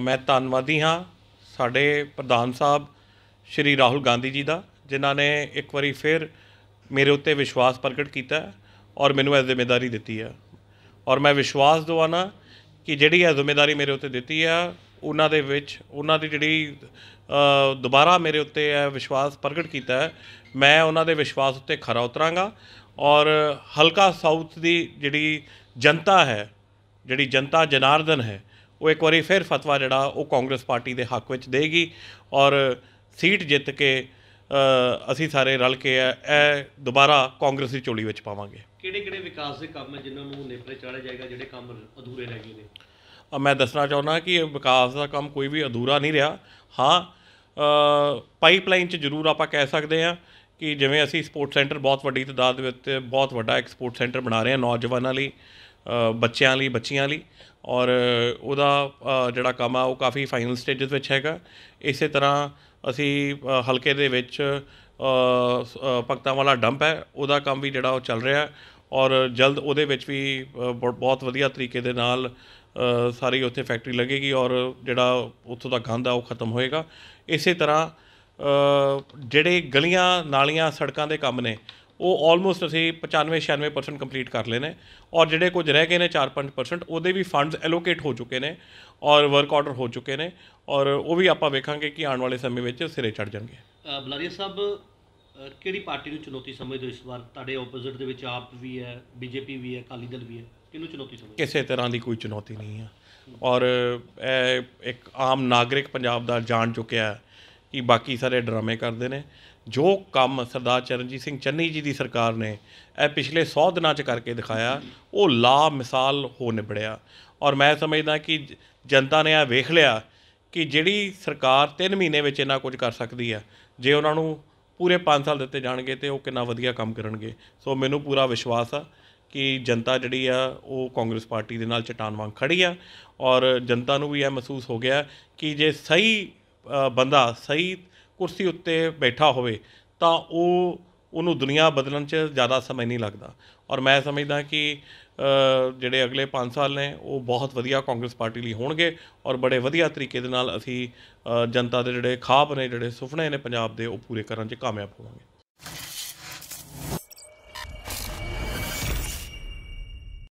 ਮੈਂ ਧੰਨਵਾਦੀ ਹਾਂ ਸਾਡੇ ਪ੍ਰਧਾਨ ਸਾਹਿਬ ਸ਼੍ਰੀ ਰਾਹੁਲ ਗਾਂਧੀ ਜੀ ਦਾ ਜਿਨ੍ਹਾਂ ਨੇ ਇੱਕ ਵਾਰੀ ਫਿਰ ਮੇਰੇ ਉੱਤੇ ਵਿਸ਼ਵਾਸ ਪ੍ਰਗਟ ਕੀਤਾ ਔਰ ਮੈਨੂੰ ਇਹ ਜ਼ਿੰਮੇਵਾਰੀ ਦਿੱਤੀ ਹੈ ਔਰ ਮੈਂ ਵਿਸ਼ਵਾਸ ਦਵਾਣਾ ਕਿ ਜਿਹੜੀ ਇਹ ਜ਼ਿੰਮੇਵਾਰੀ ਮੇਰੇ ਉੱਤੇ ਦਿੱਤੀ ਹੈ ਉਹਨਾਂ ਦੇ ਵਿੱਚ ਉਹਨਾਂ ਦੀ ਜਿਹੜੀ ਦੁਬਾਰਾ ਮੇਰੇ ਉੱਤੇ ਇਹ ਵਿਸ਼ਵਾਸ ਪ੍ਰਗਟ ਕੀਤਾ ਹੈ ਮੈਂ ਉਹਨਾਂ ਦੇ ਵਿਸ਼ਵਾਸ ਉੱਤੇ ਖਰਾ ਉਤਰਾਂਗਾ ਔਰ ਹਲਕਾ ਸਾਊਥ ਦੀ ਜਿਹੜੀ ਜਨਤਾ ਹੈ ਜਿਹੜੀ ਜਨਤਾ ਜਨਾਰਦਨ ਹੈ ਉਹ ਇੱਕ ਵਾਰੀ ਫਿਰ ਫਤਵਾ ਜਿਹੜਾ ਉਹ ਕਾਂਗਰਸ ਪਾਰਟੀ ਦੇ ਹੱਕ ਵਿੱਚ ਦੇਗੀ ਔਰ ਸੀਟ ਜਿੱਤ ਕੇ ਅਸੀਂ ਸਾਰੇ ਰਲ ਕੇ ਇਹ ਦੁਬਾਰਾ ਕਾਂਗਰਸ ਦੀ ਚੋਲੀ ਵਿੱਚ ਪਾਵਾਂਗੇ ਕਿਹੜੇ ਕਿਹੜੇ ਵਿਕਾਸ ਦੇ ਕੰਮ ਜਿਨ੍ਹਾਂ ਨੂੰ ਨੇਪਰੇ ਚਾੜਿਆ ਜਾਏਗਾ ਜਿਹੜੇ ਕੰਮ ਅਧੂਰੇ ਰਹਿ ਗਏ ਨੇ ਮੈਂ ਦੱਸਣਾ ਚਾਹੁੰਦਾ ਕਿ ਵਿਕਾਸ ਦਾ ਕੰਮ ਕੋਈ ਵੀ ਅਧੂਰਾ ਨਹੀਂ ਰਿਹਾ ਹਾਂ ਪਾਈਪਲਾਈਨ 'ਚ ਜ਼ਰੂਰ ਆਪਾਂ ਕਹਿ ਸਕਦੇ ਹਾਂ ਕਿ ਜਿਵੇਂ ਅਸੀਂ ਸਪੋਰਟ ਸੈਂਟਰ ਬਹੁਤ ਵੱਡੀ ਤਦਾਦ ਵਿੱਚ ਬਹੁਤ ਵੱਡਾ ਐਕਸਪੋਰਟ ਸੈਂਟਰ ਬਣਾ ਰਹੇ ਹਾਂ ਨੌਜਵਾਨਾਂ ਲਈ ਬੱਚਿਆਂ ਲਈ ਬੱਚੀਆਂ ਲਈ ਔਰ ਉਹਦਾ ਜਿਹੜਾ ਕੰਮ ਆ ਉਹ ਕਾਫੀ ਫਾਈਨਲ ਸਟੇਜਸ ਵਿੱਚ ਹੈਗਾ ਇਸੇ ਤਰ੍ਹਾਂ ਅਸੀਂ ਹਲਕੇ ਦੇ ਵਿੱਚ ਪਕਤਾ ਵਾਲਾ ਡੰਪ ਹੈ ਉਹਦਾ ਕੰਮ ਵੀ ਜਿਹੜਾ ਉਹ ਚੱਲ ਰਿਹਾ ਔਰ ਜਲਦ ਉਹਦੇ ਵਿੱਚ ਵੀ ਬਹੁਤ ਵਧੀਆ ਤਰੀਕੇ ਦੇ ਨਾਲ ਸਾਰੀ ਉੱਥੇ ਫੈਕਟਰੀ ਲੱਗੇਗੀ ਔਰ ਜਿਹੜਾ ਉੱਥੋਂ ਦਾ ਗੰਦ ਆ ਉਹ ਖਤਮ ਹੋਏਗਾ ਇਸੇ ਤਰ੍ਹਾਂ ਜਿਹੜੇ ਗਲੀਆਂ ਨਾਲੀਆਂ ਸੜਕਾਂ ਦੇ ਕੰਮ ਨੇ ਉਹ ਆਲਮੋਸਟ ਅਸੀਂ 95 96% ਕੰਪਲੀਟ ਕਰ ਲਏ ਨੇ ਔਰ ਜਿਹੜੇ ਕੁਝ ਰਹਿ ਗਏ ਨੇ 4-5% ਉਹਦੇ ਵੀ ਫੰਡਸ ਐਲੋਕੇਟ ਹੋ ਚੁੱਕੇ ਨੇ ਔਰ ਵਰਕ ਆਰਡਰ ਹੋ ਚੁੱਕੇ ਨੇ ਔਰ ਉਹ ਵੀ ਆਪਾਂ ਵੇਖਾਂਗੇ ਕਿ ਆਉਣ ਵਾਲੇ ਸਮੇਂ ਵਿੱਚ ਸਿਰੇ ਚੜ ਜਾਣਗੇ ਬਲਾਰੀਆ ਸਾਹਿਬ ਕਿਹੜੀ ਪਾਰਟੀ ਨੂੰ ਚੁਣੌਤੀ ਸਮਝਦੇ ਹੋ ਇਸ ਵਾਰ ਤੁਹਾਡੇ ਆਪੋਜ਼ਿਟ ਦੇ ਵਿੱਚ ਆਪ ਵੀ ਹੈ ਬੀਜੇਪੀ ਵੀ ਹੈ ਅਕਾਲੀ ਦਲ ਵੀ ਹੈ ਕਿਹਨੂੰ ਚੁਣੌਤੀ ਸਮਝਦੇ ਕਿਸੇ ਤਰ੍ਹਾਂ ਦੀ ਕੋਈ ਚੁਣੌਤੀ ਨਹੀਂ ਹੈ ਔਰ ਇਹ ਇੱਕ ਆਮ ਨਾਗਰਿਕ ਪੰਜਾਬ ਦਾ ਜਾਣ ਚੁੱਕਿਆ ਹੈ ਕਿ ਬਾਕੀ ਸਾਰੇ ਡਰਾਮੇ ਕਰਦੇ ਨੇ ਜੋ ਕੰਮ ਸਰਦਾਰ ਚਰਨਜੀਤ ਸਿੰਘ ਚੰਨੀ ਜੀ ਦੀ ਸਰਕਾਰ ਨੇ ਇਹ ਪਿਛਲੇ 100 ਦਿਨਾਂ 'ਚ ਕਰਕੇ ਦਿਖਾਇਆ ਉਹ ਲਾ ਮਿਸਾਲ ਹੋ ਨਿਬੜਿਆ ਔਰ ਮੈਂ ਸਮਝਦਾ ਕਿ ਜਨਤਾ ਨੇ ਇਹ ਵੇਖ ਲਿਆ ਕਿ ਜਿਹੜੀ ਸਰਕਾਰ 3 ਮਹੀਨੇ ਵਿੱਚ ਇਹਨਾਂ ਕੁਝ ਕਰ ਸਕਦੀ ਆ ਜੇ ਉਹਨਾਂ ਨੂੰ ਪੂਰੇ 5 ਸਾਲ ਦਿੱਤੇ ਜਾਣਗੇ ਤੇ ਉਹ ਕਿੰਨਾ ਵਧੀਆ ਕੰਮ ਕਰਨਗੇ ਸੋ ਮੈਨੂੰ ਪੂਰਾ ਵਿਸ਼ਵਾਸ ਆ ਕਿ ਜਨਤਾ ਜਿਹੜੀ ਆ ਉਹ ਕਾਂਗਰਸ ਪਾਰਟੀ ਦੇ ਨਾਲ ਚਟਾਨ ਵਾਂਗ ਖੜੀ ਆ ਔਰ ਜਨਤਾ ਨੂੰ ਵੀ ਇਹ ਮਹਿਸੂਸ ਹੋ ਗਿਆ ਕਿ ਜੇ ਸਹੀ ਬੰਦਾ ਸਹੀ ਕੁਰਸੀ ਉੱਤੇ ਬੈਠਾ ਹੋਵੇ ਤਾਂ ਉਹ ਉਹਨੂੰ ਦੁਨੀਆ ਬਦਲਣ 'ਚ ਜ਼ਿਆਦਾ ਸਮਾਂ ਨਹੀਂ ਲੱਗਦਾ ਔਰ ਮੈਂ ਸਮਝਦਾ ਕਿ ਜਿਹੜੇ ਅਗਲੇ 5 ਸਾਲ ਨੇ ਉਹ ਬਹੁਤ ਵਧੀਆ ਕਾਂਗਰਸ ਪਾਰਟੀ ਲਈ ਹੋਣਗੇ ਔਰ ਬੜੇ ਵਧੀਆ ਤਰੀਕੇ ਦੇ ਨਾਲ ਅਸੀਂ ਜਨਤਾ ਦੇ ਜਿਹੜੇ ਖਾਬ ਨੇ ਜਿਹੜੇ ਸੁਪਨੇ ਨੇ ਪੰਜਾਬ ਦੇ ਉਹ ਪੂਰੇ ਕਰਨ 'ਚ ਕਾਮਯਾਬ ਹੋਵਾਂਗੇ